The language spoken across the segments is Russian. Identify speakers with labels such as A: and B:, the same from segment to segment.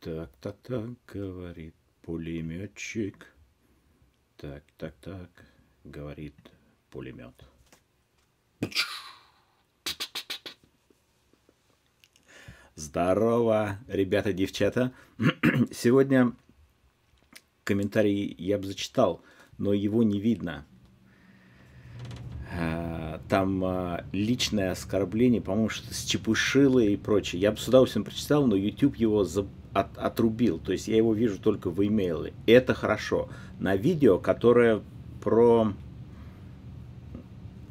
A: Так-так-так, говорит пулеметчик. Так-так-так, говорит пулемет. Здорово, ребята, девчата. Сегодня комментарий я бы зачитал, но его не видно. А, там а, личное оскорбление, по-моему, что-то с чепушилой и прочее. Я бы с удовольствием прочитал, но YouTube его за от, отрубил. То есть я его вижу только в имейле. Это хорошо. На видео, которое про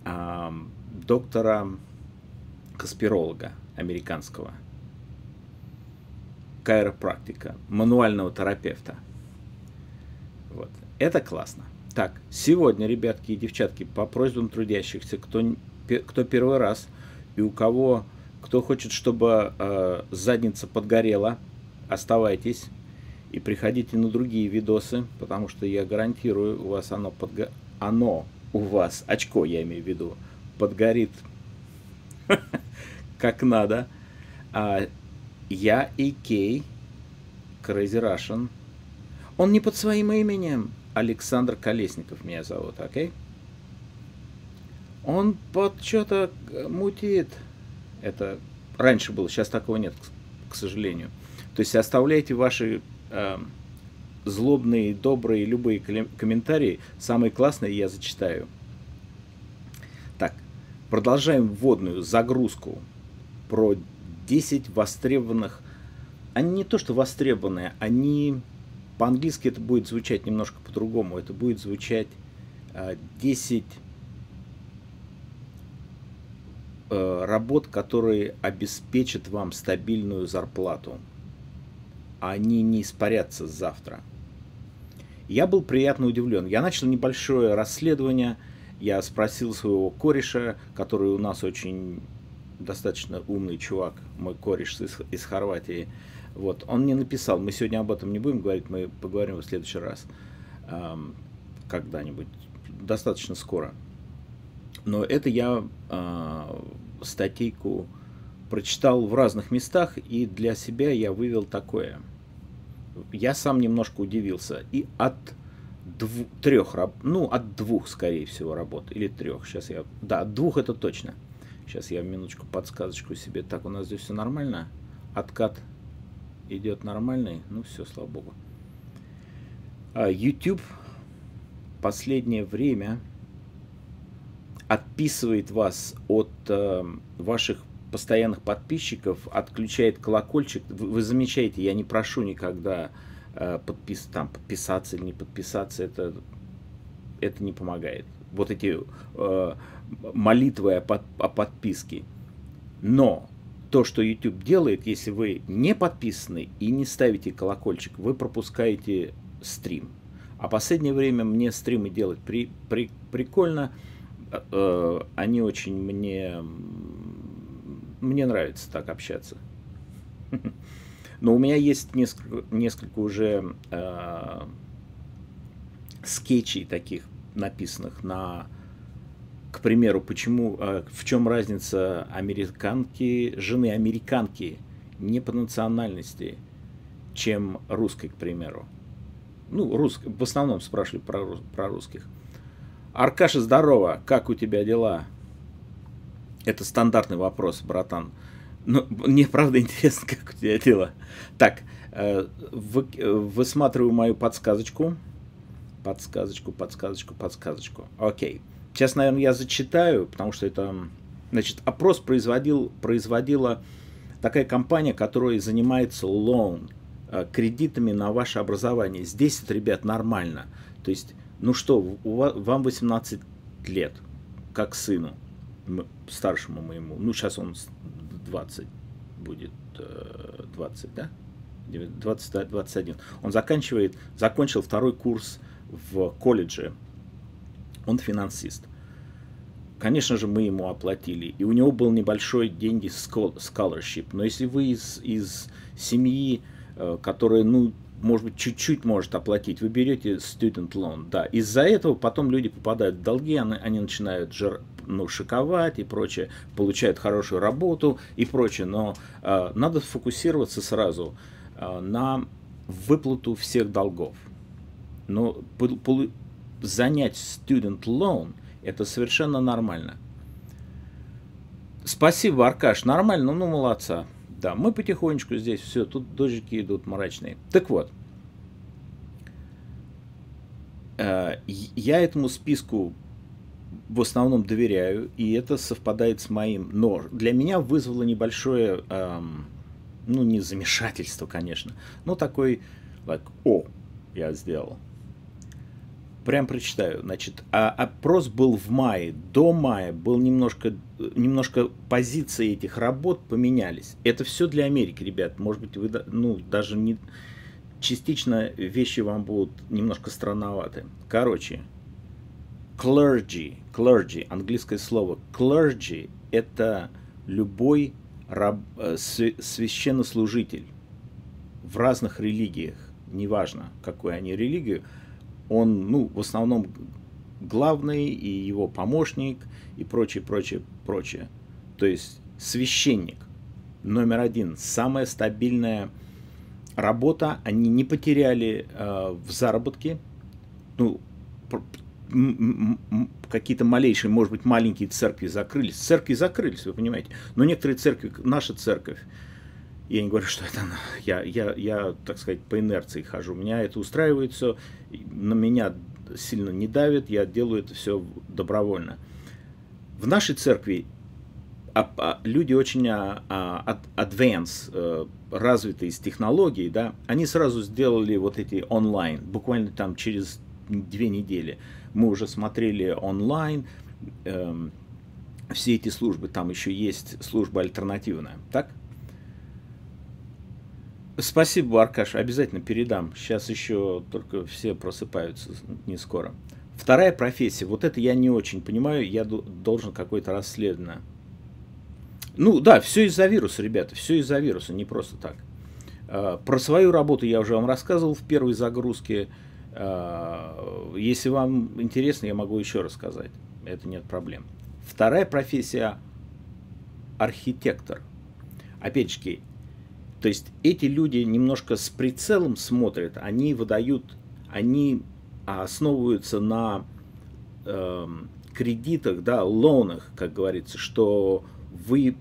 A: э, доктора Каспиролога американского, кайропрактика, мануального терапевта. Вот. Это классно. Так, сегодня, ребятки и девчатки, по просьбам трудящихся, кто, кто первый раз и у кого, кто хочет, чтобы э, задница подгорела – оставайтесь и приходите на другие видосы, потому что я гарантирую, у вас оно, подго... оно у вас, очко я имею в виду, подгорит как надо. А я и Кей, Crazy Russian. Он не под своим именем. Александр Колесников меня зовут, окей? Okay? Он под что-то мутит. Это раньше было, сейчас такого нет, к сожалению. То есть оставляйте ваши э, злобные, добрые, любые комментарии. Самые классные я зачитаю. Так, продолжаем вводную загрузку про 10 востребованных. Они не то что востребованные, они по-английски это будет звучать немножко по-другому. Это будет звучать э, 10 э, работ, которые обеспечат вам стабильную зарплату они не испарятся завтра. Я был приятно удивлен. Я начал небольшое расследование. Я спросил своего кореша, который у нас очень достаточно умный чувак, мой кореш из, из Хорватии. Вот, он мне написал, мы сегодня об этом не будем говорить, мы поговорим в следующий раз, эм, когда-нибудь, достаточно скоро. Но это я э, статейку прочитал в разных местах, и для себя я вывел такое. Я сам немножко удивился. И от двух, трех, ну, от двух, скорее всего, работ, или трех, сейчас я, да, от двух это точно. Сейчас я минуточку подсказочку себе. Так, у нас здесь все нормально. Откат идет нормальный. Ну, все, слава богу. А, YouTube последнее время отписывает вас от э, ваших постоянных подписчиков отключает колокольчик. Вы, замечаете, я не прошу никогда э, подпис, там, подписаться или не подписаться, это, это не помогает. Вот эти э, молитвы о, под, о подписке. Но то, что YouTube делает, если вы не подписаны и не ставите колокольчик, вы пропускаете стрим. А последнее время мне стримы делать при, при, прикольно. Э, э они очень мне мне нравится так общаться. Но у меня есть несколько, несколько уже э, скетчей таких написанных на, к примеру, почему, э, в чем разница американки, жены американки не по национальности, чем русской, к примеру. Ну, рус, в основном спрашивали про, про русских. Аркаша, здорово, как у тебя дела? Это стандартный вопрос, братан. Ну, мне правда интересно, как у тебя дела. Так, э, вы, э, высматриваю мою подсказочку. Подсказочку, подсказочку, подсказочку. Окей. Сейчас, наверное, я зачитаю, потому что это... Значит, опрос производил, производила такая компания, которая занимается лоун э, кредитами на ваше образование. Здесь это, ребят, нормально. То есть, ну что, у вас, вам 18 лет, как сыну старшему моему, ну сейчас он 20 будет, 20, э, да? 20, 21. Он заканчивает, закончил второй курс в колледже. Он финансист. Конечно же, мы ему оплатили. И у него был небольшой деньги scholarship. Но если вы из, из семьи, э, которая, ну, может быть, чуть-чуть может оплатить, вы берете student loan, да. Из-за этого потом люди попадают в долги, они, они начинают жрать ну, шиковать и прочее, получают хорошую работу и прочее, но э, надо фокусироваться сразу э, на выплату всех долгов. Но занять student loan – это совершенно нормально. Спасибо, Аркаш, нормально, ну молодца. Да, мы потихонечку здесь, все, тут дождики идут мрачные. Так вот, э, я этому списку в основном доверяю, и это совпадает с моим. Но для меня вызвало небольшое, эм, ну, не замешательство, конечно, но такой, like, о, я сделал. Прям прочитаю. Значит, а, опрос был в мае. До мая был немножко, немножко позиции этих работ поменялись. Это все для Америки, ребят. Может быть, вы, ну, даже не... Частично вещи вам будут немножко странноваты. Короче, clergy, clergy, английское слово clergy – это любой раб, э, священнослужитель в разных религиях, неважно, какую они религию, он, ну, в основном главный и его помощник и прочее, прочее, прочее. То есть священник номер один, самая стабильная работа, они не потеряли э, в заработке, ну, какие-то малейшие, может быть, маленькие церкви закрылись. Церкви закрылись, вы понимаете. Но некоторые церкви, наша церковь, я не говорю, что это она, я, я, я, так сказать, по инерции хожу. Меня это устраивает все, на меня сильно не давит, я делаю это все добровольно. В нашей церкви а, люди очень а, а, advanced, э, развитые с технологией, да, они сразу сделали вот эти онлайн, буквально там через две недели. Мы уже смотрели онлайн э, все эти службы. Там еще есть служба альтернативная. Так? Спасибо, Аркаш. Обязательно передам. Сейчас еще только все просыпаются не скоро. Вторая профессия. Вот это я не очень понимаю. Я должен какое-то расследование. Ну да, все из-за вируса, ребята. Все из-за вируса, не просто так. Э, про свою работу я уже вам рассказывал в первой загрузке. Э, если вам интересно, я могу еще рассказать. Это нет проблем. Вторая профессия – архитектор. опять же, то есть эти люди немножко с прицелом смотрят, они выдают, они основываются на э, кредитах, да, лонах, как говорится, что вы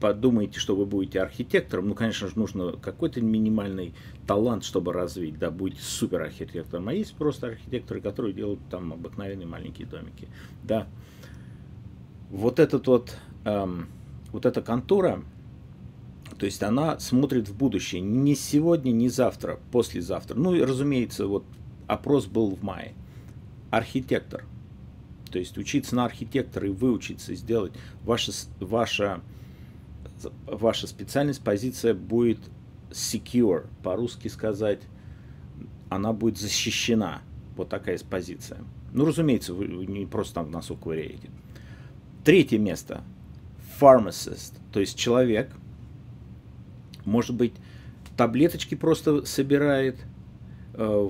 A: подумаете, что вы будете архитектором, ну, конечно же, нужно какой-то минимальный талант, чтобы развить, да, будете супер архитектором, а есть просто архитекторы, которые делают там обыкновенные маленькие домики, да. Вот этот вот, эм, вот эта контора, то есть она смотрит в будущее, не сегодня, не завтра, послезавтра. Ну и, разумеется, вот опрос был в мае. Архитектор – то есть учиться на архитектора и выучиться сделать ваша, ваша, ваша специальность, позиция будет secure, по-русски сказать, она будет защищена. Вот такая позиция. Ну, разумеется, вы не просто там в носу ковыряете. Третье место. Pharmacist, то есть человек, может быть, таблеточки просто собирает, Э, э,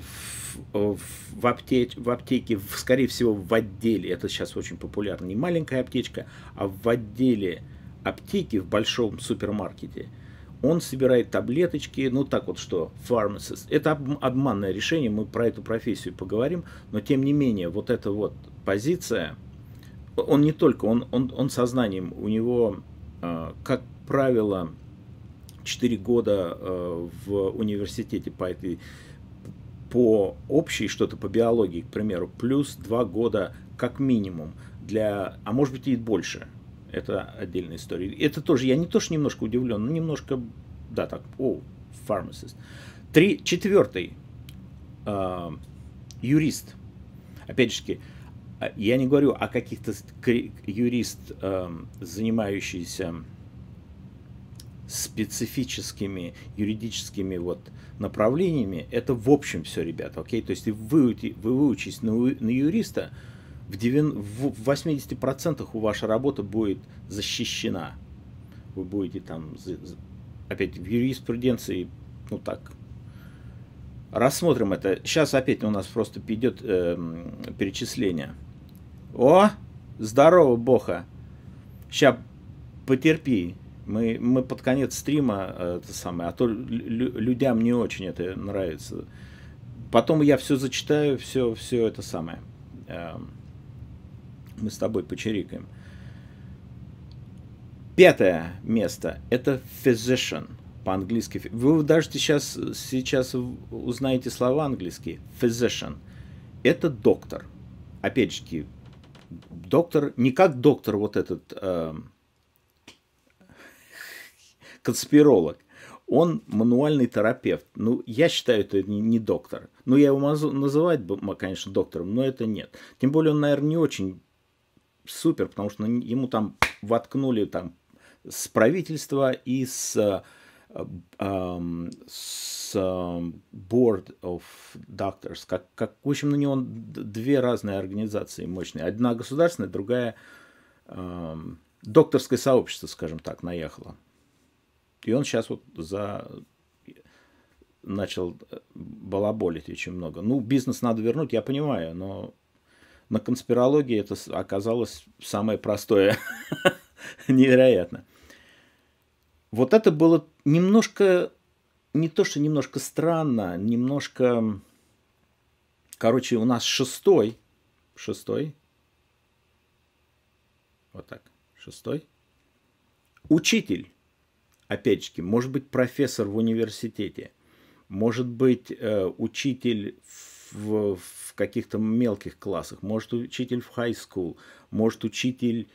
A: в, в, апте в аптеке, в, скорее всего, в отделе, это сейчас очень популярно, не маленькая аптечка, а в отделе аптеки в большом супермаркете, он собирает таблеточки, ну так вот что, pharmacist. Это обманное решение, мы про эту профессию поговорим, но тем не менее, вот эта вот позиция, он не только, он, он, он сознанием, у него, э, как правило, 4 года в университете по этой по общей, что-то по биологии, к примеру, плюс два года как минимум для, а может быть и больше. Это отдельная история. Это тоже, я не то, что немножко удивлен, но немножко, да, так, о, pharmacist. Три, четвертый, э, юрист. Опять же, а, я не говорю о каких-то юрист, э, занимающийся специфическими юридическими вот направлениями, это в общем все, ребята, окей? То есть вы, вы выучитесь на, на юриста, в, 90, в 80% у ваша работа будет защищена. Вы будете там, опять, в юриспруденции, ну так, рассмотрим это. Сейчас опять у нас просто идет э, эм, перечисление. О, здорово, Боха. Сейчас потерпи, мы, мы под конец стрима, э, это самое, а то лю людям не очень это нравится. Потом я все зачитаю, все, все это самое. Эм, мы с тобой почерикаем. Пятое место – это physician по-английски. Вы даже сейчас, сейчас узнаете слова английские. Physician – это доктор. Опять же, доктор, не как доктор вот этот, э, конспиролог. Он мануальный терапевт. Ну, я считаю, это не доктор. Ну, я его называть, конечно, доктором, но это нет. Тем более, он, наверное, не очень супер, потому что ему там воткнули там с правительства и с, um, с э, Board of Doctors. Как, как, в общем, на него две разные организации мощные. Одна государственная, другая um, докторское сообщество, скажем так, наехало. И он сейчас вот за начал э, балаболить очень много. Ну, бизнес надо вернуть, я понимаю, но на конспирологии это оказалось самое простое. Невероятно. Вот это было немножко, не то что немножко странно, немножко, короче, у нас шестой, шестой, вот так, шестой, учитель опять-таки, может быть профессор в университете, может быть э, учитель в, в каких-то мелких классах, может учитель в хай school, может учитель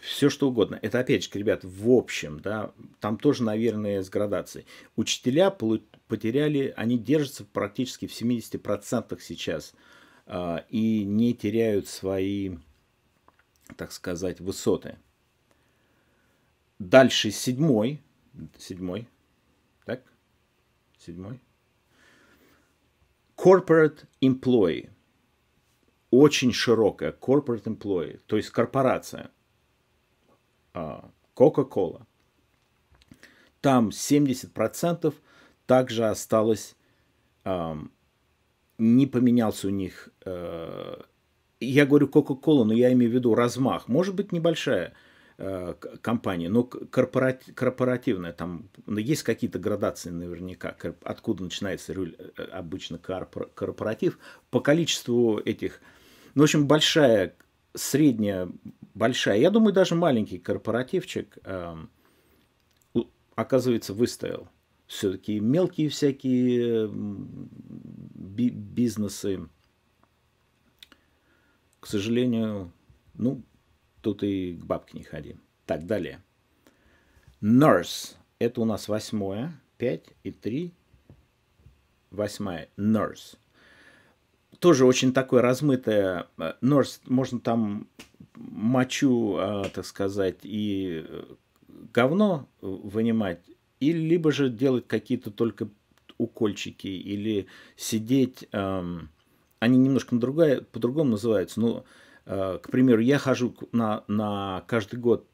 A: все что угодно. Это опять же, ребят, в общем, да, там тоже, наверное, с градацией. Учителя потеряли, они держатся практически в 70% сейчас э, и не теряют свои, так сказать, высоты. Дальше седьмой. Седьмой. Так? Седьмой. Corporate employee. Очень широкая. Corporate employee. То есть корпорация. А, Coca-Cola. Там 70% также осталось... Не поменялся у них... Э, я говорю Coca-Cola, но я имею в виду размах. Может быть, небольшая Э, компании, но корпоративная, там но ну, есть какие-то градации наверняка, откуда начинается э, обычно корпоратив, по количеству этих, ну, в общем, большая, средняя, большая, я думаю, даже маленький корпоративчик эм, оказывается выстоял. Все-таки мелкие всякие бизнесы, к сожалению, ну, тут и к бабке не ходи. Так, далее. Nurse. Это у нас восьмое. пять и три, Восьмая. Nurse. Тоже очень такое размытое. Э, nurse, можно там мочу, а, так сказать, и э, говно э, вынимать, или либо же делать какие-то только укольчики, или сидеть... Эм, они немножко на другая, по-другому называются, но Э, к примеру, я хожу на, на каждый год,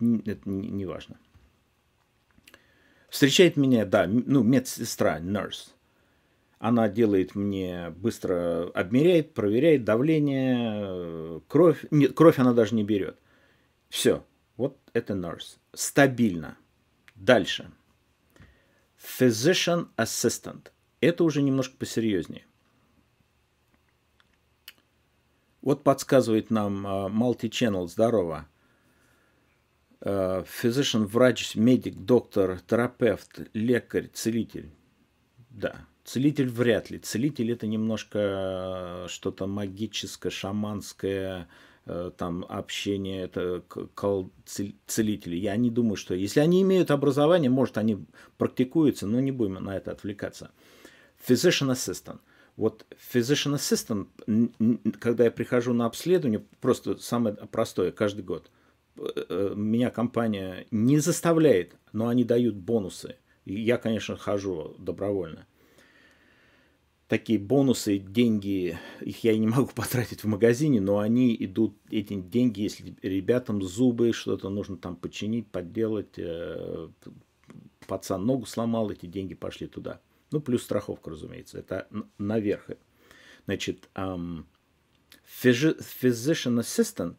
A: это не, важно. Встречает меня, да, ну, медсестра, nurse. Она делает мне, быстро обмеряет, проверяет давление, э, кровь. Нет, кровь она даже не берет. Все, вот это nurse. Стабильно. Дальше. Physician assistant. Это уже немножко посерьезнее. Вот подсказывает нам а, multi-channel, здорово. Э, Physician, врач, медик, доктор, терапевт, лекарь, целитель. Да, целитель вряд ли. Целитель это немножко э, что-то магическое, шаманское, э, там общение это кол- целители. Я не думаю, что если они имеют образование, может они практикуются, но не будем на это отвлекаться. Physician assistant – вот physician assistant, когда я прихожу на обследование, просто самое простое, каждый год, э, э, меня компания не заставляет, но они дают бонусы. И я, конечно, хожу добровольно. Такие бонусы, деньги, их я не могу потратить в магазине, но они идут, эти деньги, если ребятам зубы, что-то нужно там починить, подделать, э, пацан ногу сломал, эти деньги пошли туда. Ну, плюс страховка, разумеется. Это наверх. Значит, um, physician assistant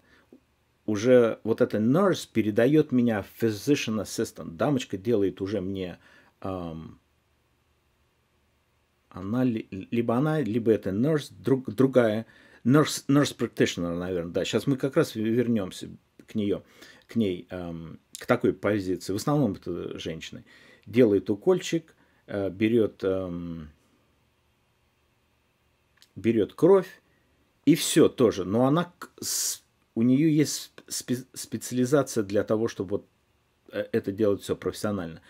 A: уже вот эта nurse передает меня physician assistant. Дамочка делает уже мне um, она либо она, либо это nurse, друг, другая nurse, nurse practitioner, наверное, да. Сейчас мы как раз вернемся к нее, к ней, эм, к такой позиции. В основном это женщины. Делает укольчик, Э, берет, эм, берет кровь, и все тоже. Но она, у нее есть специализация для того, чтобы вот э, это делать все профессионально.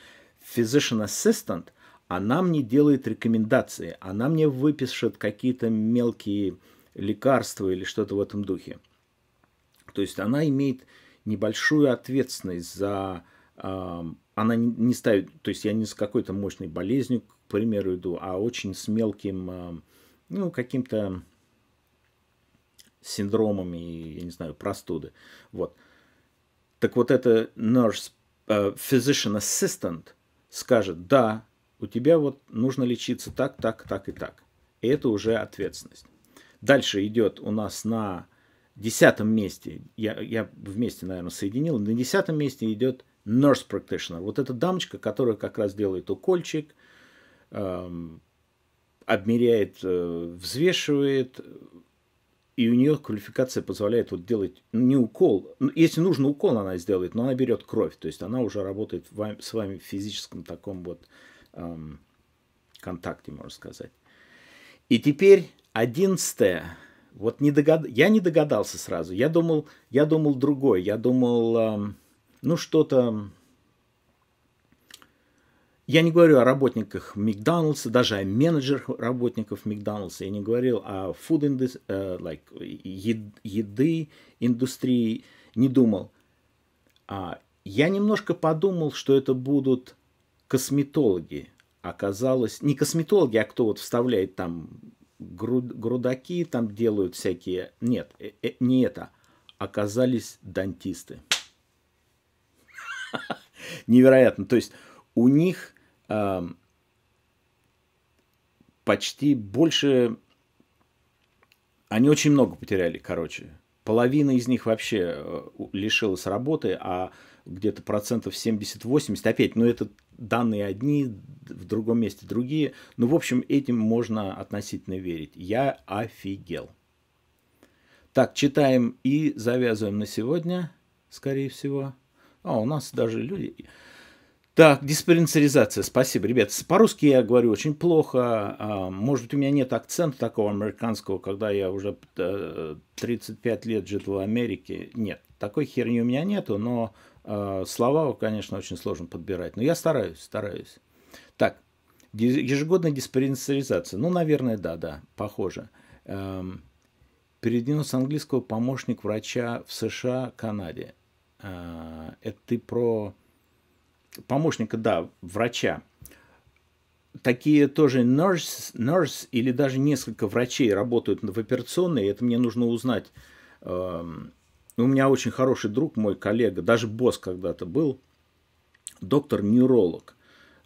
A: Physician Assistant, она мне делает рекомендации, она мне выпишет какие-то мелкие лекарства или что-то в этом духе. То есть она имеет небольшую ответственность за эм, она не ставит, то есть я не с какой-то мощной болезнью, к примеру, иду, а очень с мелким, а, ну, каким-то синдромами, я не знаю, простуды. Вот. Так вот это nurse, э, physician assistant скажет, да, у тебя вот нужно лечиться так, так, так и так. И это уже ответственность. Дальше идет у нас на десятом месте, я, я вместе, наверное, соединил, на десятом месте идет nurse practitioner. Вот эта дамочка, которая как раз делает укольчик, эм, обмеряет, э, взвешивает, и у нее квалификация позволяет вот делать ну, не укол, ну, если нужно укол, она сделает, но она берет кровь, то есть она уже работает вам, с вами в физическом таком вот эм, контакте, можно сказать. И теперь одиннадцатое. Вот не догад... я не догадался сразу. Я думал, я думал другой. Я думал, эм, ну, что-то... Я не говорю о работниках Макдоналдса, даже о менеджерах работников Макдоналдса. Я не говорил о food industry, uh, э, like, ед, еды, индустрии. Не думал. А я немножко подумал, что это будут косметологи. Оказалось, не косметологи, а кто вот вставляет там груд, грудаки, там делают всякие... Нет, э, э, не это. Оказались дантисты. Невероятно. То есть у них э, почти больше... Они очень много потеряли, короче. Половина из них вообще э, лишилась работы, а где-то процентов 70-80, опять, ну это данные одни, в другом месте другие. Ну, в общем, этим можно относительно верить. Я офигел. Так, читаем и завязываем на сегодня, скорее всего. А у нас даже люди... Так, диспенсаризация, спасибо, ребят. По-русски я говорю очень плохо. А, может быть, у меня нет акцента такого американского, когда я уже 35 э, лет жил в Америке. Нет, такой херни у меня нету, но э, слова, конечно, очень сложно подбирать. Но я стараюсь, стараюсь. Так, ежегодная диспенсаризация. Ну, наверное, да, да, похоже. Эм, Переведено с английского помощник врача в США, Канаде. Э, это ты про помощника, да, врача. Такие тоже nurse, nurse или даже несколько врачей работают в операционной, это мне нужно узнать. Эм, у меня очень хороший друг, мой коллега, даже босс когда-то был, доктор нейролог.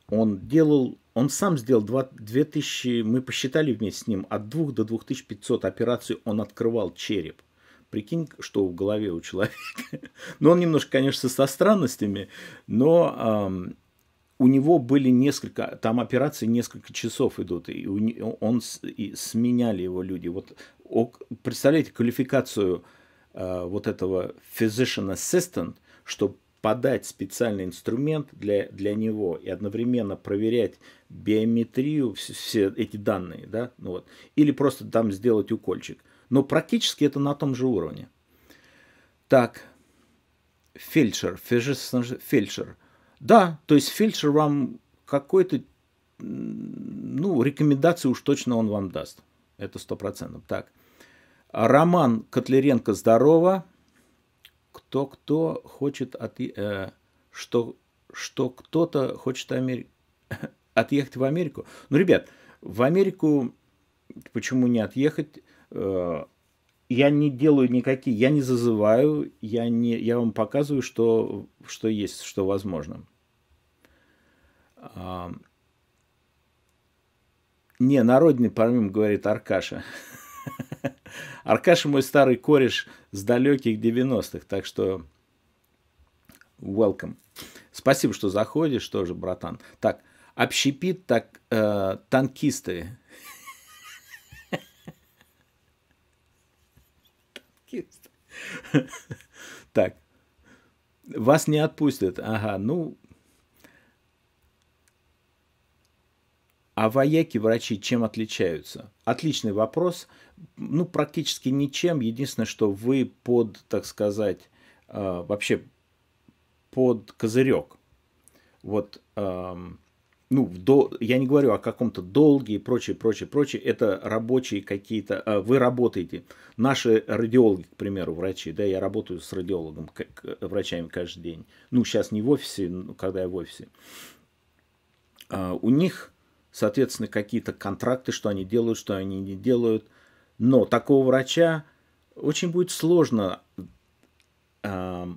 A: Он делал, он сам сделал 2, 2000, мы посчитали вместе с ним, от 2 до 2500 операций он открывал череп – Прикинь, что в голове у человека. Но он немножко, конечно, со странностями, но эм, у него были несколько, там операции несколько часов идут, и у, он и сменяли его люди. Вот представляете квалификацию э, вот этого physician assistant, чтобы подать специальный инструмент для, для него и одновременно проверять биометрию, все, все эти данные, да, ну вот, или просто там сделать укольчик но практически это на том же уровне. Так, фельдшер, фельдшер. Да, то есть фельдшер вам какой-то, ну, рекомендации уж точно он вам даст. Это стопроцентно Так, Роман Котлеренко, здорово. Кто-кто хочет от... Э, что, что кто-то хочет Амер... отъехать в Америку. Ну, ребят, в Америку почему не отъехать? Э, я не делаю никакие, я не зазываю, я, не, я вам показываю, что, что есть, что возможно. А, не, народный парнем говорит Аркаша. Аркаша мой старый кореш с далеких 90-х, так что welcome. Спасибо, что заходишь тоже, братан. Так, общепит, так, э, танкисты. Так. Вас не отпустят. Ага, ну... А вояки, врачи чем отличаются? Отличный вопрос. Ну, практически ничем. Единственное, что вы под, так сказать, а, вообще под козырек. Вот ну, до, я не говорю о каком-то долге и прочее, прочее, прочее, это рабочие какие-то, а, вы работаете, наши радиологи, к примеру, врачи, да, я работаю с радиологом, как, врачами каждый день, ну, сейчас не в офисе, но когда я в офисе, а, у них, соответственно, какие-то контракты, что они делают, что они не делают, но такого врача очень будет сложно а,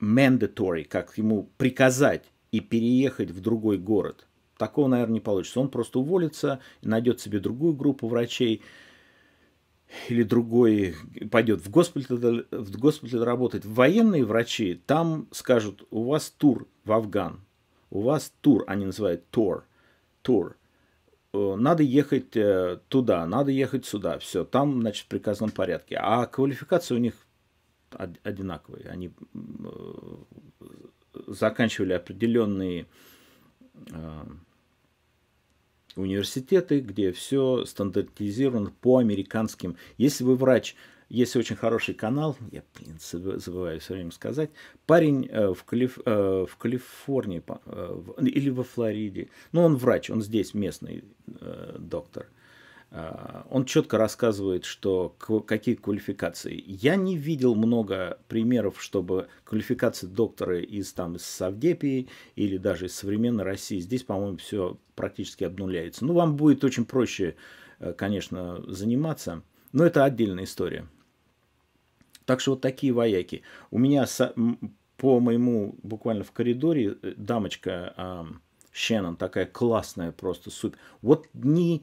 A: mandatory, как ему приказать и переехать в другой город – такого, наверное, не получится. Он просто уволится, найдет себе другую группу врачей или другой пойдет в госпиталь, в госпиталь работать. Военные врачи там скажут, у вас тур в Афган, у вас тур, они называют тур, тур. Э, надо ехать э, туда, надо ехать сюда, все, там, значит, в приказном порядке. А квалификация у них одинаковые. Они э, заканчивали определенные университеты, где все стандартизировано по американским. Если вы врач, есть очень хороший канал, я, блин, забываю все время сказать, парень э, в, Калиф, э, в Калифорнии э, в, или во Флориде, ну, он врач, он здесь местный э, доктор – а, он четко рассказывает, что какие квалификации. Я не видел много примеров, чтобы квалификации доктора из, там, из Савдепии или даже из современной России. Здесь, по-моему, все практически обнуляется. Ну, вам будет очень проще, э, конечно, заниматься, но это отдельная история. Так что вот такие вояки. У меня по моему, буквально в коридоре, э, дамочка Шеннон, такая классная просто, супер. Вот не... Ни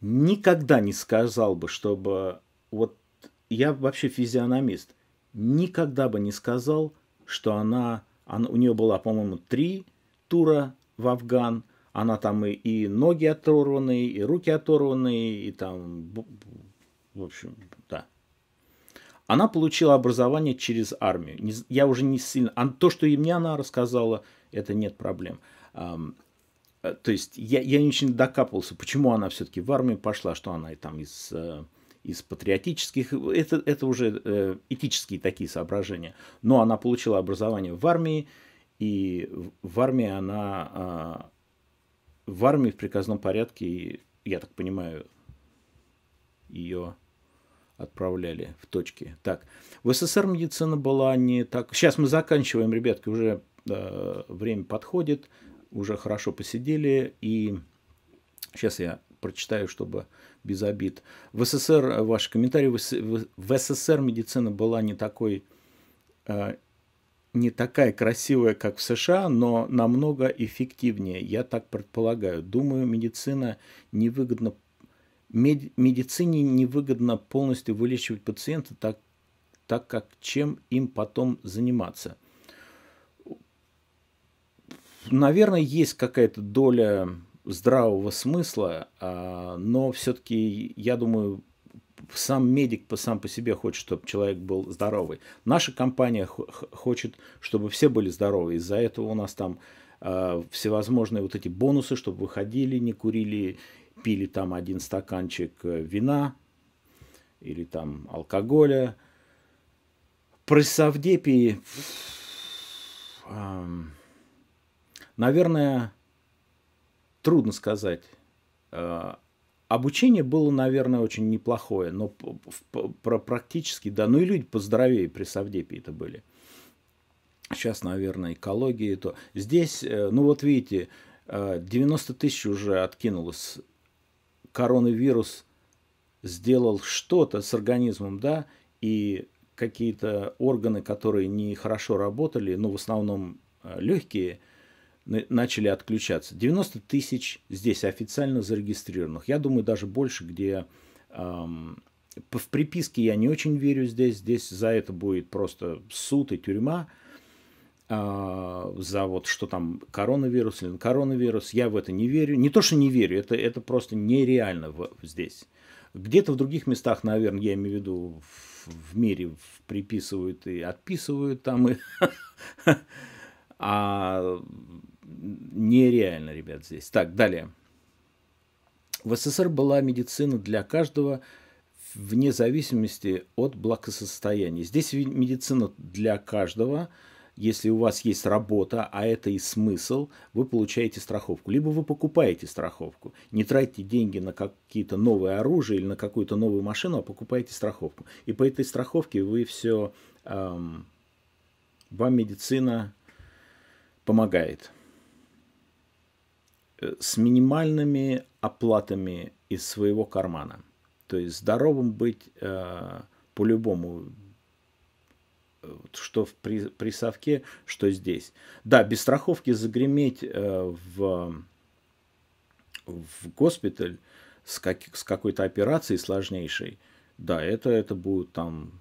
A: никогда не сказал бы, чтобы... Вот я вообще физиономист. Никогда бы не сказал, что она... она у нее была, по-моему, три тура в Афган. Она там и, и ноги оторванные, и руки оторванные, и там... В общем, да. Она получила образование через армию. Я уже не сильно... то, что и мне она рассказала, это нет проблем. Э, то есть я, я не очень докапывался, почему она все-таки в армию пошла, что она там из, э, из патриотических, это, это уже э, этические такие соображения. Но она получила образование в армии, и в армии она а, в армии в приказном порядке, я так понимаю, ее отправляли в точки. Так, в СССР медицина была не так... Сейчас мы заканчиваем, ребятки, уже э, время подходит уже хорошо посидели, и сейчас я прочитаю, чтобы без обид. В СССР, э, ваши комментарии, в СССР медицина была не такой, э, не такая красивая, как в США, но намного эффективнее, я так предполагаю. Думаю, медицина невыгодно, медицине невыгодно полностью вылечивать пациента, так, так как чем им потом заниматься – наверное, есть какая-то доля здравого смысла, а, но все-таки, я думаю, сам медик сам по себе хочет, чтобы человек был здоровый. Наша компания хочет, чтобы все были здоровы. Из-за этого у нас там а, всевозможные вот эти бонусы, чтобы выходили, не курили, пили там один стаканчик э, вина или там алкоголя. При совдепе... Наверное, трудно сказать. А, обучение было, наверное, очень неплохое, но про практически, да, ну и люди поздоровее при Савдепе это были. Сейчас, наверное, экология и то. Здесь, э, ну вот видите, 90 э, тысяч уже откинулось. Коронавирус сделал что-то с организмом, да, и какие-то органы, которые нехорошо работали, ну, в основном э, легкие – начали отключаться. 90 тысяч здесь официально зарегистрированных. Я думаю, даже больше, где эм, в приписке я не очень верю здесь. Здесь за это будет просто суд и тюрьма. Э, за вот что там, коронавирус или коронавирус. Я в это не верю. Не то, что не верю, это, это просто нереально в, здесь. Где-то в других местах, наверное, я имею в виду в, в мире приписывают и отписывают там. И а нереально, ребят, здесь. Так, далее. В СССР была медицина для каждого вне зависимости от благосостояния. Здесь медицина для каждого. Если у вас есть работа, а это и смысл, вы получаете страховку. Либо вы покупаете страховку. Не тратите деньги на какие-то новые оружия или на какую-то новую машину, а покупаете страховку. И по этой страховке вы все... Эм, вам медицина помогает. Э, с минимальными оплатами из своего кармана. То есть здоровым быть э, по-любому, э, что в, при, при совке, что здесь. Да, без страховки загреметь э, в, в госпиталь с, как, с какой-то операцией сложнейшей, да, это, это будет там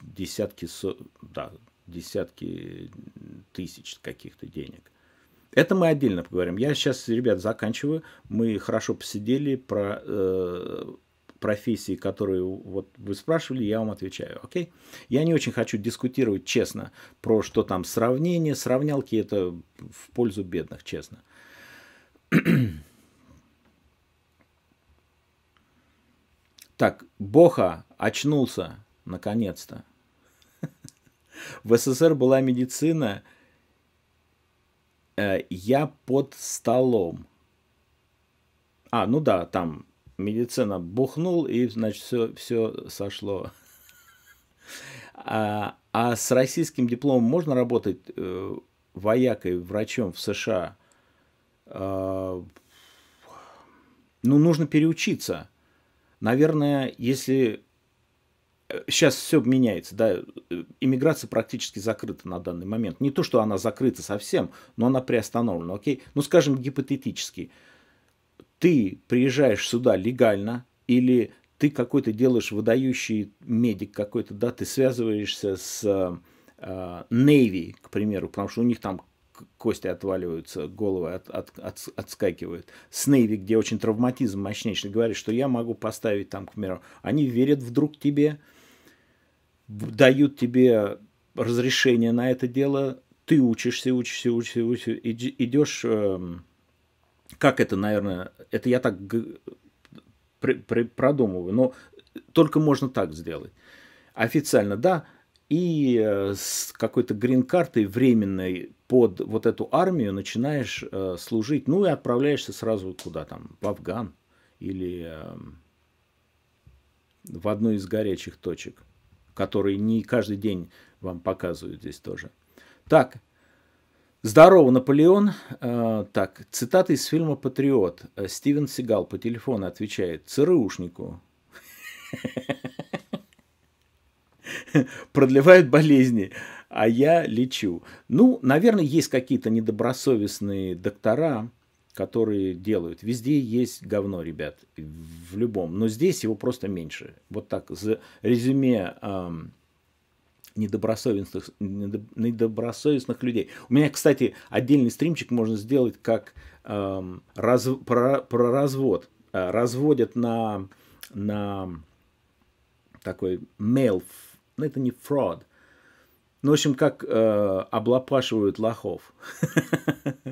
A: десятки, да, десятки тысяч каких-то денег. Это мы отдельно поговорим. Я сейчас, ребят, заканчиваю. Мы хорошо посидели про э, профессии, которые вот вы спрашивали, я вам отвечаю, окей? Я не очень хочу дискутировать честно про что там сравнение, сравнялки это в пользу бедных, честно. Так, Боха очнулся наконец-то. В СССР была медицина, Э, я под столом. А, ну да, там медицина бухнул, и, значит, все, все сошло. А, а с российским дипломом можно работать э, воякой, врачом в США? Э, ну, нужно переучиться. Наверное, если сейчас все меняется, да, э, иммиграция практически закрыта на данный момент. Не то, что она закрыта совсем, но она приостановлена, окей? Ну, скажем, гипотетически, ты приезжаешь сюда легально или ты какой-то делаешь выдающий медик какой-то, да, ты связываешься с э, э Navy, к примеру, потому что у них там кости отваливаются, головы от, от, от, отскакивают. С Navy, где очень травматизм мощнейший, говорит, что я могу поставить там, к примеру, они верят вдруг тебе, дают тебе разрешение на это дело, ты учишься, учишься, учишься, учишься, идешь, эм, как это, наверное, это я так при, при, продумываю, но только можно так сделать. Официально, да, и э, с какой-то грин-картой временной под вот эту армию начинаешь э, служить, ну и отправляешься сразу куда там, в Афган или эм, в одну из горячих точек который не каждый день вам показывают здесь тоже. Так, Здорово, Наполеон. Э, так, цитата из фильма «Патриот». Э, Стивен Сигал по телефону отвечает ЦРУшнику. Продлевают болезни, а я лечу. Ну, наверное, есть какие-то недобросовестные доктора, которые делают. Везде есть говно, ребят, в любом. Но здесь его просто меньше. Вот так, за резюме эм, недобросовестных, недобросовестных людей. У меня, кстати, отдельный стримчик можно сделать как эм, раз, про, про развод. Э, разводят на, на такой mail, ну это не fraud, ну, в общем, как э, облапашивают лохов.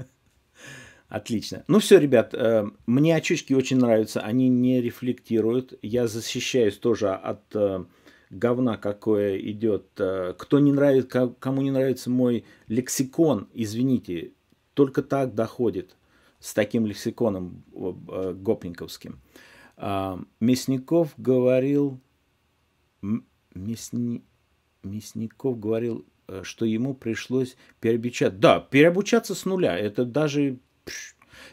A: Отлично. Ну все, ребят, э, мне очечки очень нравятся, они не рефлектируют. Я защищаюсь тоже от э, говна, какое идет. Э, кто не нравится, кому не нравится мой лексикон, извините, только так доходит с таким лексиконом гопниковским. А, Мясников говорил, мясни, Мясников говорил, что ему пришлось переобучаться. Да, переобучаться с нуля. Это даже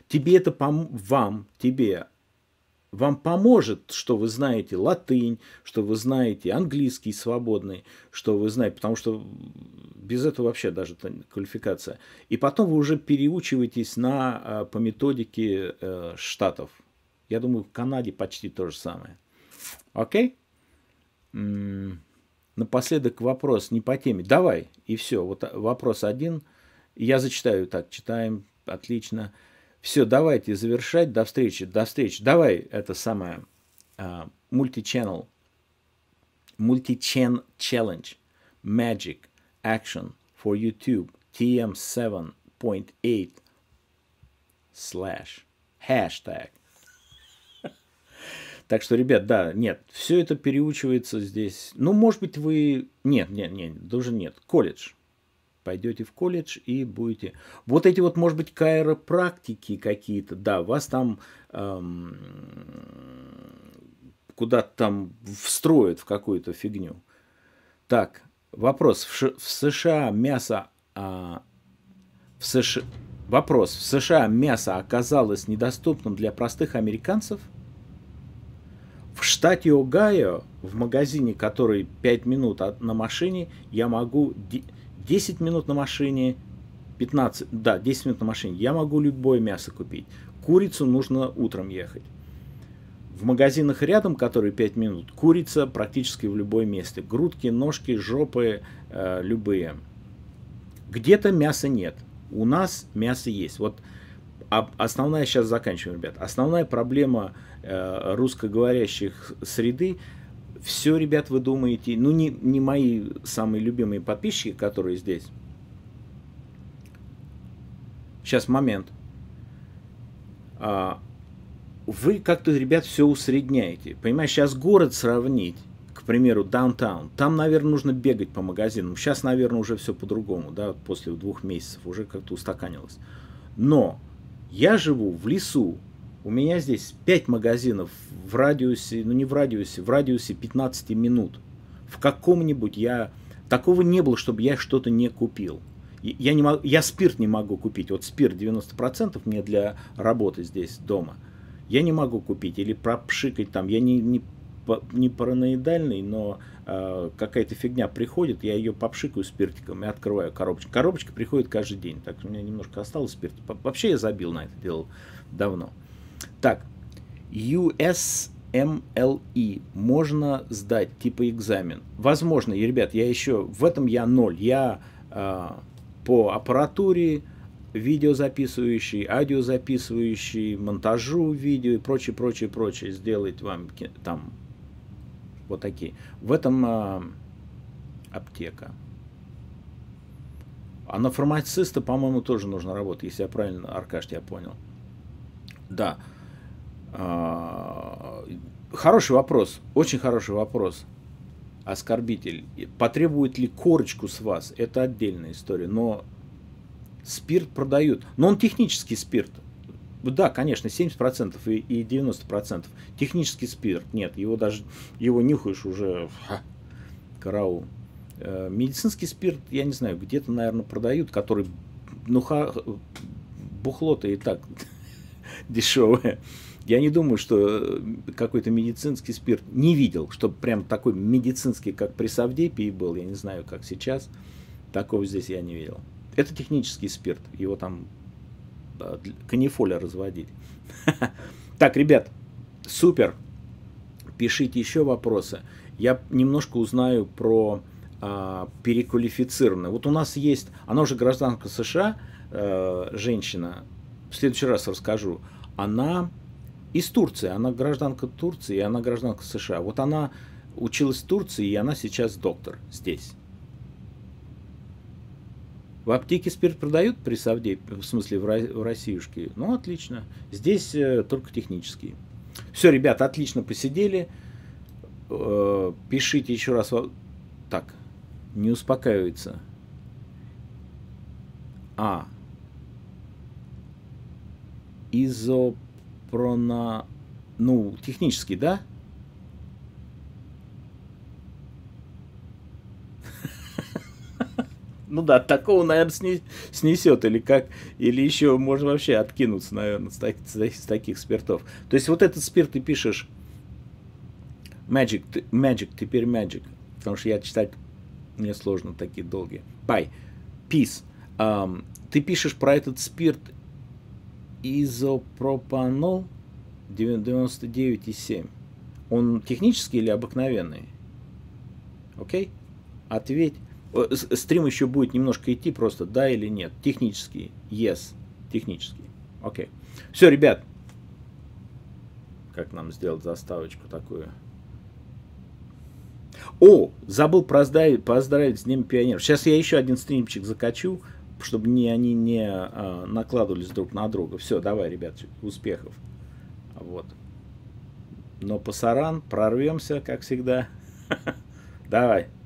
A: Тебе это пом- вам, тебе вам поможет, что вы знаете латынь, что вы знаете английский свободный, что вы знаете, потому что без этого вообще даже квалификация. И потом вы уже переучиваетесь на, э, по методике э, штатов. Я думаю, в Канаде почти то же самое. Окей? М-м, напоследок вопрос не по теме. Давай, и все. Вот э, вопрос один. Я зачитаю так, читаем отлично. Все, давайте завершать. До встречи, до встречи. Давай это самое а, мультиченнел, мультичен челлендж, magic, action for YouTube, TM 7.8 slash hashtag. Так что, ребят, да, нет, все это переучивается здесь. Ну, может быть, вы... Нет, нет, нет, даже нет. Колледж пойдете в колледж и будете... Вот эти вот, может быть, каэропрактики какие-то, да, вас там эм, куда-то там встроят в какую-то фигню. Так, вопрос. В, Ш... в США мясо... А... В США... Вопрос. В США мясо оказалось недоступным для простых американцев? В штате Огайо, в магазине, который 5 минут на машине, я могу... 10 минут на машине, 15, да, 10 минут на машине. Я могу любое мясо купить. Курицу нужно утром ехать. В магазинах рядом, которые 5 минут, курица практически в любое месте. Грудки, ножки, жопы, э, любые. Где-то мяса нет. У нас мясо есть. Вот основная, сейчас заканчиваем, ребят, основная проблема э, русскоговорящих среды – все, ребят, вы думаете, ну не, не мои самые любимые подписчики, которые здесь. Сейчас момент. А, вы как-то, ребят, все усредняете. Понимаешь, сейчас город сравнить, к примеру, даунтаун. Там, наверное, нужно бегать по магазинам. Сейчас, наверное, уже все по-другому, да, после двух месяцев уже как-то устаканилось. Но я живу в лесу, у меня здесь 5 магазинов в радиусе, ну не в радиусе, в радиусе 15 минут. В каком-нибудь я... Такого не было, чтобы я что-то не купил. Я, не могу, я спирт не могу купить. Вот спирт 90% мне для работы здесь дома. Я не могу купить или пропшикать там. Я не, не, не параноидальный, но э, какая-то фигня приходит, я ее попшикаю спиртиком и открываю коробочку. Коробочка приходит каждый день. Так у меня немножко осталось спирта. Вообще я забил на это дело давно. Э, так, USMLE эм можно сдать, типа экзамен. Возможно, и, ребят, я еще, в этом я ноль. Я э, по аппаратуре, видеозаписывающий, аудиозаписывающий, монтажу видео и прочее, прочее, прочее, сделать вам там вот такие. В этом э, аптека. А на фармациста, по-моему, тоже нужно работать, если я правильно, Аркаш, я понял. Да. А, хороший вопрос, очень хороший вопрос. Оскорбитель. Потребует ли корочку с вас? Это отдельная история. Но спирт продают. Но он технический спирт. Да, конечно, 70% и 90%. Технический спирт. Нет, его даже его нюхаешь уже ха, караул. Э, медицинский спирт, я не знаю, где-то, наверное, продают, который ну, бухло-то и так дешевое. Я не думаю, что э, какой-то медицинский спирт не видел, чтобы прям такой медицинский, как при Савдепии был, я не знаю, как сейчас, такого здесь я не видел. Это технический спирт, его там э, канифоля разводить. Так, ребят, супер. Пишите еще вопросы. Я немножко узнаю про э, переквалифицированное. Вот у нас есть, она уже гражданка США, э, женщина. В следующий раз расскажу. Она из Турции. Она гражданка Турции, и она гражданка США. Вот она училась в Турции, и она сейчас доктор здесь. В аптеке спирт продают при Савде, в смысле в Россиюшке? Ну, отлично. Здесь э, только технические. Все, ребята, отлично посидели. Э, пишите еще раз. Так, не успокаивается. А. Изо про на Ну, технически, да? Ну да, такого, наверное, снесет, или как, или еще можно вообще откинуться, наверное, с, с таких спиртов. То есть вот этот спирт ты пишешь Magic, Magic, теперь Magic, потому что я читать мне сложно такие долгие. Пай, Peace. Um, ты пишешь про этот спирт изопропанол 99,7. Он технический или обыкновенный? Окей? Okay? Ответь. Э, стрим еще будет немножко идти, просто да или нет. Технический. Yes. Технический. Окей. Okay. Все, ребят. Как нам сделать заставочку такую? О, забыл поздравить, поздравить с Днем Пионеров. Сейчас я еще один стримчик закачу чтобы не, они не а, накладывались друг на друга. Все, давай, ребят, успехов. Вот. Но пасаран, прорвемся, как всегда. Давай.